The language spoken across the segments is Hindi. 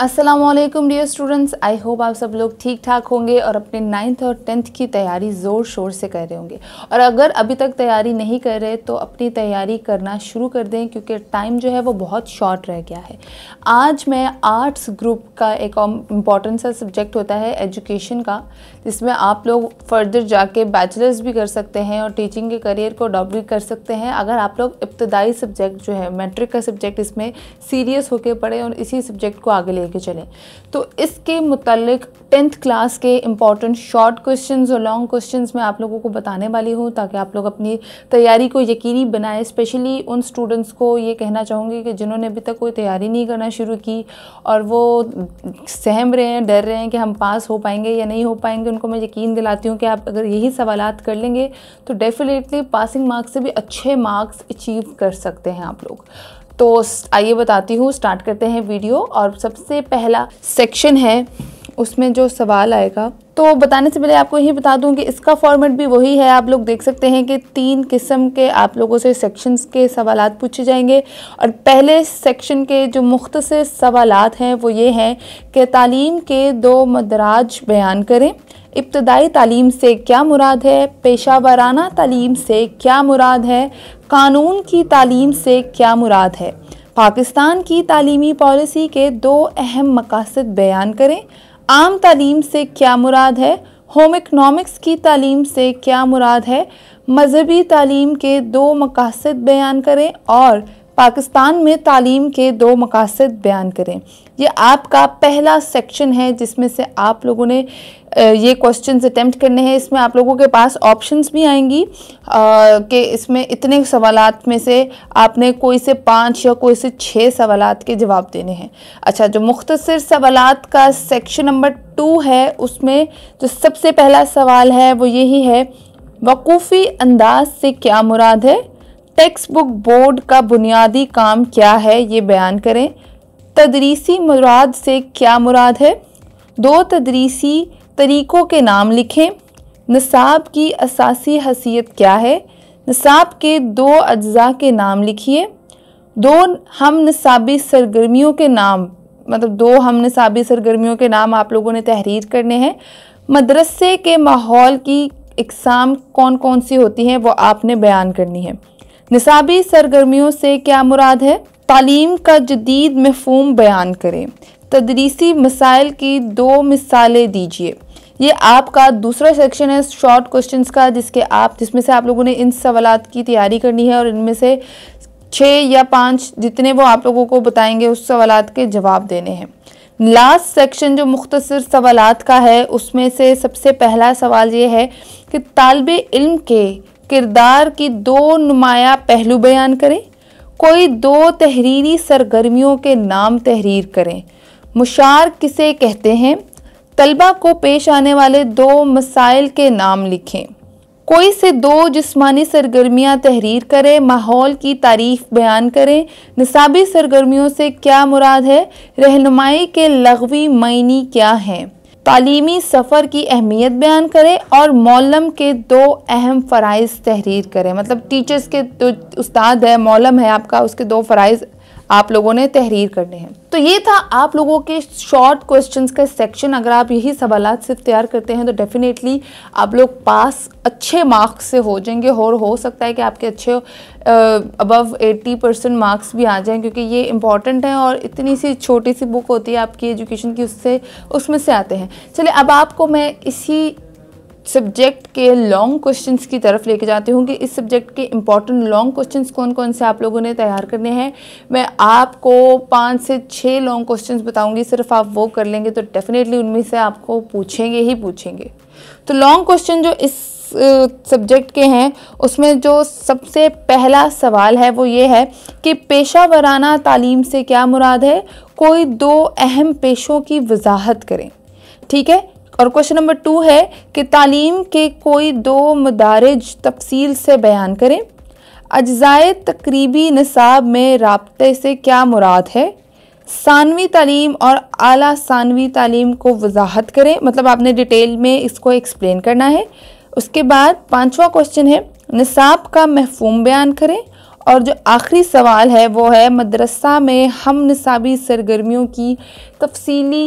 Aslam dear students I hope आप सब लोग ठीक ठाक होंगे और अपने नाइन्थ और टेंथ की तैयारी ज़ोर शोर से कर रहे होंगे और अगर अभी तक तैयारी नहीं कर रहे तो अपनी तैयारी करना शुरू कर दें क्योंकि टाइम जो है वो बहुत शॉर्ट रह गया है आज मैं आर्ट्स ग्रुप का एक इम्पॉर्टेंट सा सब्जेक्ट होता है एजुकेशन का जिसमें आप लोग फर्दर जाके बैचलर्स भी कर सकते हैं और टीचिंग के करियर को अडॉप्ट भी कर सकते हैं अगर आप लोग इब्तदाई सब्जेक्ट जो है मैट्रिक का सब्जेक्ट इसमें सीरियस होकर पढ़ें और इसी सब्जेक्ट को आगे ले लेके चलें तो इसके मुतलक टेंथ क्लास के इंपॉर्टेंट शॉर्ट क्वेश्चन और लॉन्ग क्वेश्चन मैं आप लोगों को बताने वाली हूँ ताकि आप लोग अपनी तैयारी को यकीनी बनाएं स्पेशली उन स्टूडेंट्स को ये कहना चाहूँगी कि जिन्होंने अभी तक कोई तैयारी नहीं करना शुरू की और वो सहम रहे हैं डर रहे हैं कि हम पास हो पाएंगे या नहीं हो पाएंगे उनको मैं यकीन दिलाती हूँ कि आप अगर यही सवाल कर लेंगे तो डेफिनेटली पासिंग मार्क्स से भी अच्छे मार्क्स अचीव कर सकते हैं आप लोग तो आइए बताती हूँ स्टार्ट करते हैं वीडियो और सबसे पहला सेक्शन है उसमें जो सवाल आएगा तो बताने से पहले आपको यही बता दूं कि इसका फॉर्मेट भी वही है आप लोग देख सकते हैं कि तीन किस्म के आप लोगों से सेक्शंस के सवाल पूछे जाएंगे और पहले सेक्शन के जो मुख्तर सवाल हैं वो ये हैं कि तालीम के दो मदराज बयान करें इब्तदाई तालीम से क्या मुराद है पेशा वाराना तालीम से क्या मुराद है कानून की तालीम से क्या मुराद है पाकिस्तान की तलीमी पॉलिसी के दो अहम मकासद बयान करें आम तालीम से क्या मुराद है होम इकनॉमिक्स की तालीम से क्या मुराद है मजहबी तालीम के दो मकासद बयान करें और पाकिस्तान में तालीम के दो मकासद बयान करें ये आपका पहला सेक्शन है जिसमें से आप लोगों ने ये क्वेश्चन अटैम्प्ट करने हैं इसमें आप लोगों के पास ऑप्शंस भी आएंगी कि इसमें इतने सवालात में से आपने कोई से पाँच या कोई से छः सवालात के जवाब देने हैं अच्छा जो मुख्तर सवालात का सेक्शन नंबर टू है उसमें जो सबसे पहला सवाल है वो यही है वकूफ़ी अंदाज से क्या मुराद है टेक्स्ट बुक बोर्ड का बुनियादी काम क्या है ये बयान करें तदरीसी मुराद से क्या मुराद है दो तदरीसी तरीक़ों के नाम लिखें नसाब की असासी हसीियत क्या है नसाब के दो अज्जा के नाम लिखिए दो हम नसाबी सरगर्मियों के नाम मतलब दो हम नसाबी सरगर्मियों के नाम आप लोगों ने तहरीर करने हैं मदरसे के माहौल की इकसाम कौन कौन सी होती हैं वो आपने बयान करनी है निसाबी सरगर्मियों से क्या मुराद है तालीम का जदीद मफहम बयान करें तदरीसी मसाइल की दो मिसालें दीजिए ये आपका दूसरा सेक्शन है शॉर्ट क्वेश्चंस का जिसके आप जिसमें से आप लोगों ने इन सवाल की तैयारी करनी है और इनमें से छः या पाँच जितने वो आप लोगों को बताएंगे उस सवाल के जवाब देने हैं लास्ट सेक्शन जो मुख्तर सवाल का है उसमें से सबसे पहला सवाल ये है कि तालब इल्म के किरदार की दो नुमाया पहलू बयान करें कोई दो तहरीरी सरगर्मियों के नाम तहरीर करें मुशार किसे कहते हैं तलबा को पेश आने वाले दो मसाइल के नाम लिखें कोई से दो जिस्मानी सरगर्मियाँ तहरीर करें माहौल की तारीफ बयान करें नसाबी सरगर्मियों से क्या मुराद है रहनुमाई के लगवी मयनी क्या हैं तालीमी सफ़र की अहमियत बयान करें और मौलम के दो अहम फ़राइज़ तहरीर करें मतलब टीचर्स के जो तो उस्ताद है मौलम है आपका उसके दो फ़राइज़ आप लोगों ने तहरीर करने हैं तो ये था आप लोगों के शॉर्ट क्वेश्चंस का सेक्शन अगर आप यही सवाल सिर्फ तैयार करते हैं तो डेफिनेटली आप लोग पास अच्छे मार्क्स से हो जाएंगे और हो सकता है कि आपके अच्छे अबव एट्टी परसेंट मार्क्स भी आ जाएं क्योंकि ये इंपॉर्टेंट है और इतनी सी छोटी सी बुक होती है आपकी एजुकेशन की उससे उसमें से आते हैं चलिए अब आपको मैं इसी सब्जेक्ट के लॉन्ग क्वेश्चंस की तरफ लेके जाती हूँ कि इस सब्जेक्ट के इंपॉर्टेंट लॉन्ग क्वेश्चंस कौन कौन से आप लोगों ने तैयार करने हैं मैं आपको पाँच से छः लॉन्ग क्वेश्चंस बताऊँगी सिर्फ आप वो कर लेंगे तो डेफिनेटली उनमें से आपको पूछेंगे ही पूछेंगे तो लॉन्ग क्वेश्चन जो इस सब्जेक्ट के हैं उसमें जो सबसे पहला सवाल है वो ये है कि पेशा वराना तालीम से क्या मुराद है कोई दो अहम पेशों की वजाहत करें ठीक है और क्वेश्चन नंबर टू है कि तालीम के कोई दो मदारज तफसील से बयान करें अज्ज़ाए तकरीबी नसाब में रबते से क्या मुराद है सानवी तालीम और आला सानवी तालीम को वजाहत करें मतलब आपने डिटेल में इसको एक्सप्लेन करना है उसके बाद पांचवा क्वेश्चन है नसाब का महफूम बयान करें और जो आखिरी सवाल है वो है मदरसा में हम नसाबी सरगर्मियों की तफसीली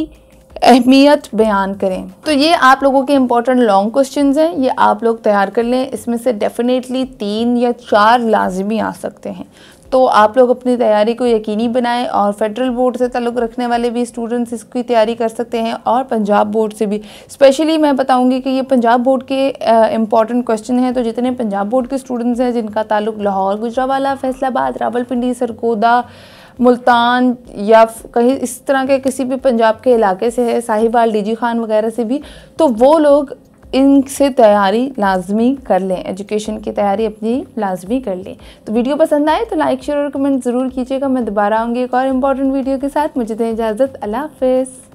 अहमियत बयान करें तो ये आप लोगों के इम्पॉर्टेंट लॉन्ग क्वेश्चन हैं ये आप लोग तैयार कर लें इसमें से डेफिनेटली तीन या चार लाजमी आ सकते हैं तो आप लोग अपनी तैयारी को यकीनी बनाएं और फेडरल बोर्ड से तल्लु रखने वाले भी स्टूडेंट्स इसकी तैयारी कर सकते हैं और पंजाब बोर्ड से भी स्पेशली मैं बताऊंगी कि ये पंजाब बोर्ड के इंपॉर्टेंट क्वेश्चन हैं तो जितने पंजाब बोर्ड के स्टूडेंट्स हैं जिनका ताल्लुक लाहौर गुजरावाला फैसलाबाद रावलपिंडी सरकोदा मुल्तान या कहीं इस तरह के किसी भी पंजाब के इलाके से है साहिबाल डी जी खान वगैरह से भी तो वो लोग इनसे तैयारी लाजमी कर लें एजुकेशन की तैयारी अपनी लाजमी कर लें तो वीडियो पसंद आए तो लाइक शेयर और कमेंट ज़रूर कीजिएगा मैं दोबारा आऊँगी एक और इम्पॉर्टेंट वीडियो के साथ मुझे दें इजाज़त अल्लाह हाफिज़